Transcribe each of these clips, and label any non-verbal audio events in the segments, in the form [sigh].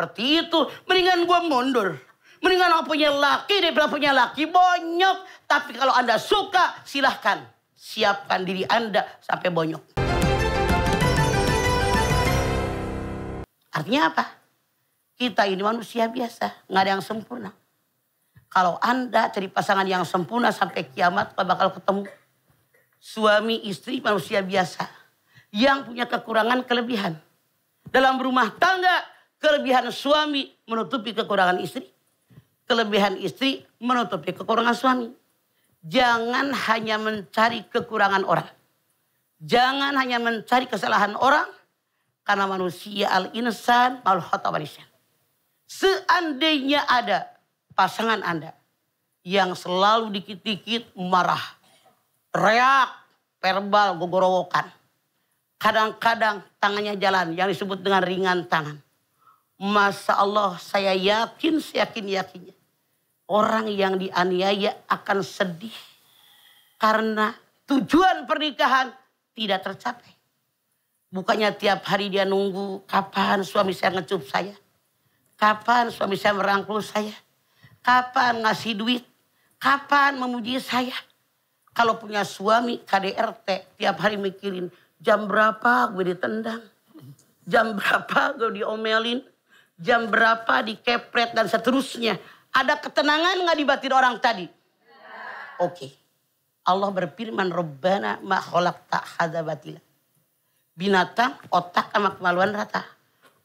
seperti itu. Mendingan gue mundur. Mendingan aku punya laki deh, daripada punya laki bonyok. Tapi kalau Anda suka, silahkan. Siapkan diri Anda sampai bonyok. Artinya apa? Kita ini manusia biasa, nggak ada yang sempurna. Kalau Anda cari pasangan yang sempurna sampai kiamat, kau bakal ketemu suami istri manusia biasa yang punya kekurangan kelebihan. Dalam rumah tangga Kelebihan suami menutupi kekurangan istri. Kelebihan istri menutupi kekurangan suami. Jangan hanya mencari kekurangan orang. Jangan hanya mencari kesalahan orang. Karena manusia al-insan al Seandainya ada pasangan Anda yang selalu dikit-dikit marah, reak, verbal, gogorowokan. Kadang-kadang tangannya jalan yang disebut dengan ringan tangan. Masa Allah, saya yakin, seyakin-yakinnya. Orang yang dianiaya akan sedih. Karena tujuan pernikahan tidak tercapai. Bukannya tiap hari dia nunggu kapan suami saya ngecup saya. Kapan suami saya merangkul saya. Kapan ngasih duit. Kapan memuji saya. Kalau punya suami KDRT tiap hari mikirin jam berapa gue ditendang. Jam berapa gue diomelin jam berapa dikepret dan seterusnya. Ada ketenangan nggak di batin orang tadi? Oke. Okay. Allah berfirman, Rabbana ma tak hadabatila. Binatang, otak sama kemaluan rata.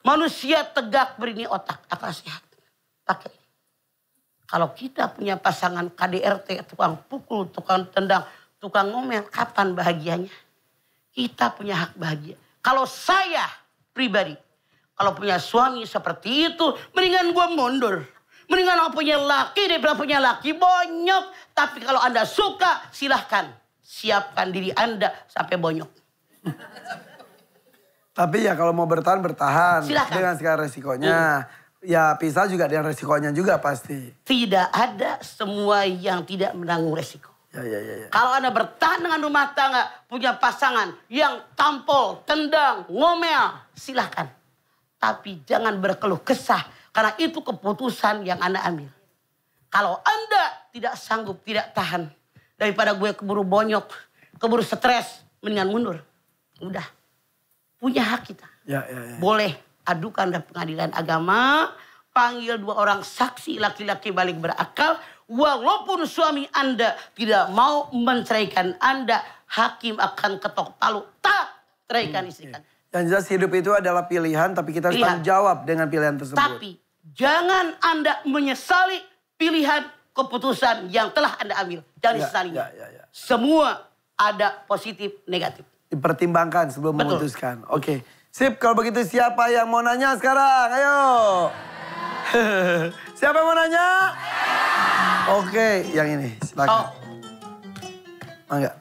Manusia tegak berini otak, akal sehat. Pakai. Kalau kita punya pasangan KDRT, tukang pukul, tukang tendang, tukang ngomel, kapan bahagianya? Kita punya hak bahagia. Kalau saya pribadi, kalau punya suami seperti itu, mendingan gue mundur. Mendingan aku punya laki daripada punya laki bonyok. Tapi kalau Anda suka, silahkan. Siapkan diri Anda sampai bonyok. Tapi ya kalau mau bertahan, bertahan. Silahkan. Dengan segala resikonya. Hmm. Ya pisah juga dengan resikonya juga pasti. Tidak ada semua yang tidak menanggung resiko. Ya, ya, ya, ya. Kalau Anda bertahan dengan rumah tangga, punya pasangan yang tampol, tendang, ngomel, silahkan. Tapi jangan berkeluh kesah karena itu keputusan yang Anda ambil. Kalau Anda tidak sanggup, tidak tahan, daripada gue keburu bonyok, keburu stres, mendingan mundur. Udah, punya hak kita. Ya, ya, ya. Boleh adukan ke pengadilan agama, panggil dua orang saksi laki-laki balik berakal, walaupun suami Anda tidak mau menceraikan Anda, hakim akan ketok palu, tak ceraikan hmm, istri kan. Ya. Yang jelas hidup itu adalah pilihan, tapi kita harus tanggung jawab dengan pilihan tersebut. Tapi jangan Anda menyesali pilihan keputusan yang telah Anda ambil. Jangan ya, Ya, ya, ya. Semua ada positif, negatif. Dipertimbangkan sebelum Betul. memutuskan. Oke. Okay. Sip, kalau begitu siapa yang mau nanya sekarang? Ayo. [laughs] siapa yang mau nanya? Oke, okay, yang ini. Silakan. Oh. Mangga.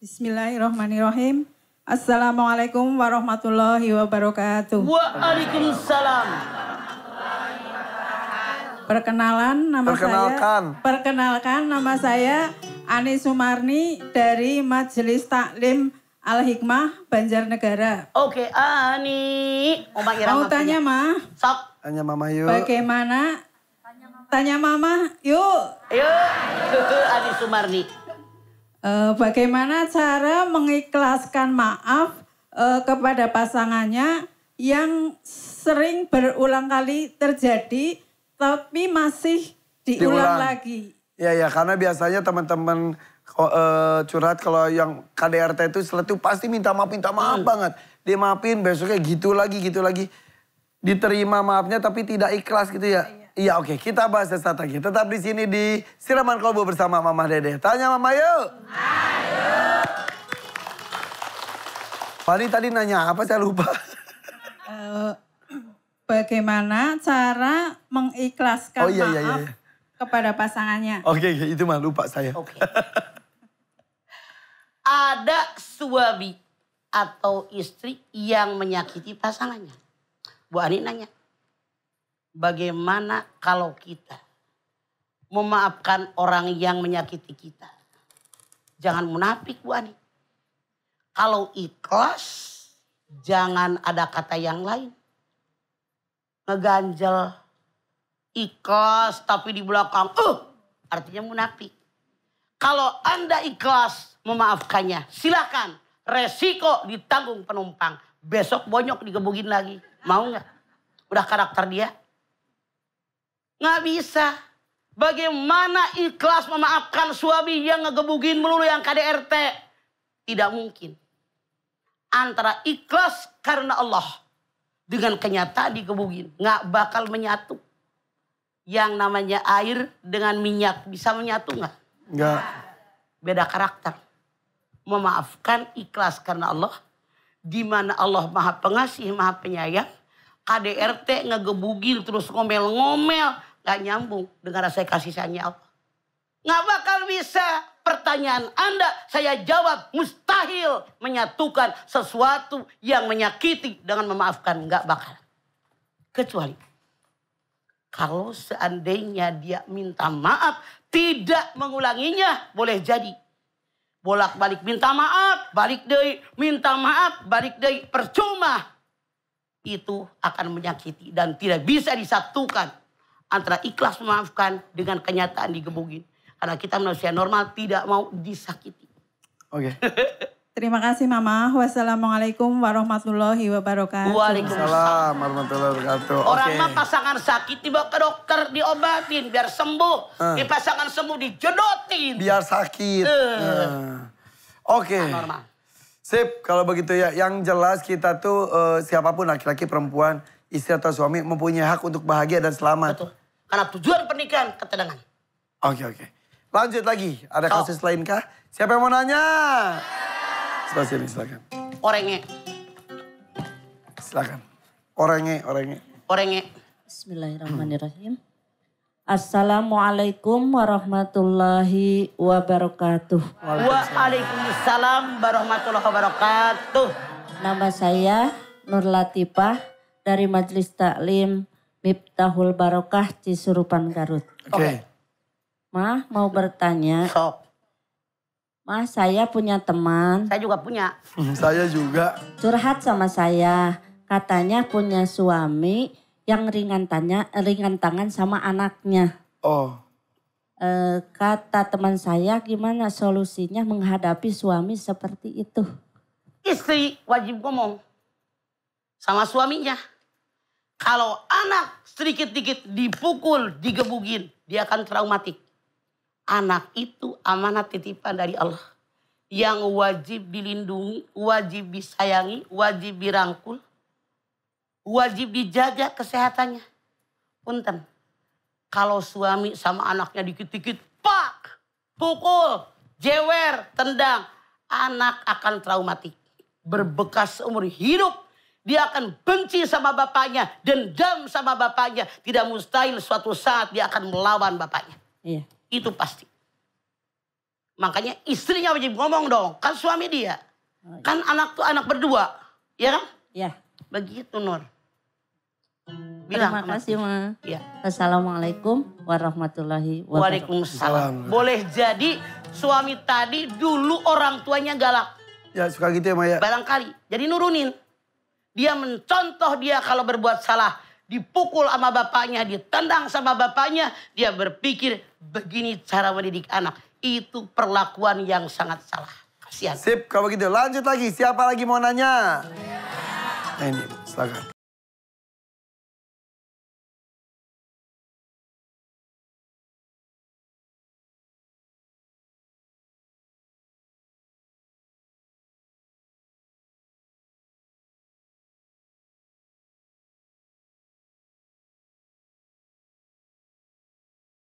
Bismillahirrahmanirrahim. Assalamualaikum warahmatullahi wabarakatuh. Waalaikumsalam. Perkenalan nama Perkenalkan. saya. Perkenalkan nama saya Ani Sumarni dari Majelis Taklim Al Hikmah Banjarnegara. Oke, Ani. Mau tanya, Ma? Sok. Tanya Mama yuk. Bagaimana? Tanya Mama. Tanya Mama, yuk. Yuk, [laughs] Ani Sumarni. Eh, bagaimana cara mengikhlaskan maaf uh, kepada pasangannya yang sering berulang kali terjadi tapi masih diulang, diulang. lagi. Ya ya karena biasanya teman-teman uh, curhat kalau yang KDRT itu setelah itu pasti minta maaf minta maaf hmm. banget. Dia maafin besoknya gitu lagi gitu lagi diterima maafnya tapi tidak ikhlas gitu ya. Iya. Iya oke, kita bahas sesaat lagi. Tetap di sini di Siraman Kolbu bersama Mama Dede. Tanya Mama yuk. Ayo. Fani tadi nanya apa saya lupa. Uh, bagaimana cara mengikhlaskan oh, iya, iya maaf iya, maaf iya. kepada pasangannya? Oke, okay, itu mah lupa saya. Oke. Okay. Ada suami atau istri yang menyakiti pasangannya. Bu Ani nanya, bagaimana kalau kita memaafkan orang yang menyakiti kita. Jangan munafik Bu Ani. Kalau ikhlas jangan ada kata yang lain. Ngeganjel ikhlas tapi di belakang uh artinya munafik. Kalau Anda ikhlas memaafkannya, silakan resiko ditanggung penumpang. Besok bonyok digebukin lagi. Mau nggak? Udah karakter dia. Nggak bisa. Bagaimana ikhlas memaafkan suami yang ngegebugin melulu yang KDRT? Tidak mungkin. Antara ikhlas karena Allah dengan kenyataan digebugin Nggak bakal menyatu. Yang namanya air dengan minyak bisa menyatu nggak? Nggak. Beda karakter. Memaafkan ikhlas karena Allah. Di mana Allah maha pengasih, maha penyayang. KDRT ngegebugin terus ngomel-ngomel Gak nyambung dengan rasa kasih sayangnya Allah. Gak bakal bisa pertanyaan Anda saya jawab mustahil menyatukan sesuatu yang menyakiti dengan memaafkan. nggak bakal. Kecuali kalau seandainya dia minta maaf tidak mengulanginya boleh jadi bolak-balik minta maaf, balik deh, minta maaf, balik deh, percuma. Itu akan menyakiti dan tidak bisa disatukan antara ikhlas memaafkan dengan kenyataan digebukin. Karena kita manusia normal tidak mau disakiti. Oke. Okay. [laughs] Terima kasih Mama. Wassalamualaikum warahmatullahi wabarakatuh. Waalaikumsalam warahmatullahi wabarakatuh. Orang okay. mah pasangan sakit dibawa ke dokter diobatin biar sembuh. Hmm. Eh. Di pasangan sembuh dijodotin. Biar sakit. Hmm. Hmm. Oke. Okay. Sip, kalau begitu ya. Yang jelas kita tuh uh, siapapun laki-laki perempuan istri atau suami mempunyai hak untuk bahagia dan selamat. Betul. Karena tujuan pernikahan ketenangan. Oke, okay, oke. Okay. Lanjut lagi, ada oh. kasus lain kah? Siapa yang mau nanya? Sebelah sini, silakan. Orangnya. Silakan. Orangnya, orangnya. Orangnya. Bismillahirrahmanirrahim. Hmm. Assalamualaikum warahmatullahi wabarakatuh. Waalaikumsalam warahmatullahi wabarakatuh. Nama saya Nur Latifah dari Majelis Taklim Miftahul Barokah Cisurupan Garut. Oke. Okay. Ma mau bertanya. Sok. Ma saya punya teman. Saya juga punya. [laughs] saya juga. Curhat sama saya. Katanya punya suami yang ringan tanya ringan tangan sama anaknya. Oh. E, kata teman saya gimana solusinya menghadapi suami seperti itu? Istri wajib ngomong sama suaminya kalau anak sedikit dikit dipukul, digebugin, dia akan traumatik. Anak itu amanat titipan dari Allah. Yang wajib dilindungi, wajib disayangi, wajib dirangkul. Wajib dijaga kesehatannya. Punten, kalau suami sama anaknya dikit-dikit, pak, pukul, jewer, tendang. Anak akan traumatik. Berbekas seumur hidup dia akan benci sama bapaknya, dendam sama bapaknya. Tidak mustahil suatu saat dia akan melawan bapaknya. Iya. Itu pasti. Makanya istrinya wajib ngomong dong, kan suami dia. Oh, iya. Kan anak tuh anak berdua, ya kan? Iya. Begitu Nur. Bilang Terima kasih Ma. Ya. Assalamualaikum warahmatullahi wabarakatuh. Waalaikumsalam. Boleh jadi suami tadi dulu orang tuanya galak. Ya suka gitu ya Maya. Barangkali. Jadi nurunin. Dia mencontoh dia kalau berbuat salah. Dipukul sama bapaknya, ditendang sama bapaknya. Dia berpikir begini cara mendidik anak. Itu perlakuan yang sangat salah. Kasihan. Sip, kalau begitu lanjut lagi. Siapa lagi mau nanya? Ya. Nah ini, silakan.